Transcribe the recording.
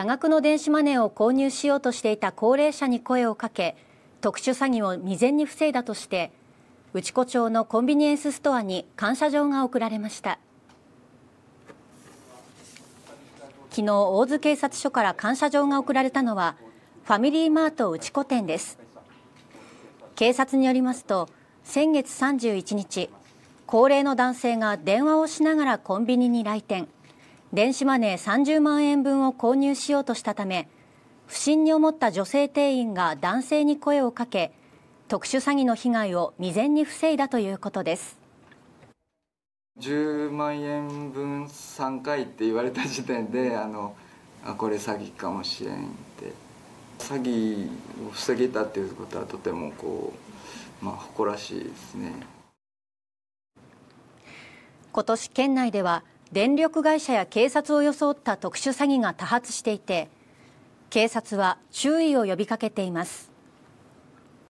多額の電子マネーを購入しようとしていた高齢者に声をかけ特殊詐欺を未然に防いだとして内子町のコンビニエンスストアに感謝状が贈られました昨日大津警察署から感謝状が贈られたのはファミリーマート内子店です警察によりますと先月31日高齢の男性が電話をしながらコンビニに来店電子マネー30万円分を購入しようとしたため不審に思った女性店員が男性に声をかけ特殊詐欺の被害を未然に防いだということです10万円分3回って言われた時点であのあこれ詐欺かもしれんって詐欺を防げたっていうことはとてもこう、まあ、誇らしいですね今年県内では電力会社や警察を装った特殊詐欺が多発していて警察は注意を呼びかけています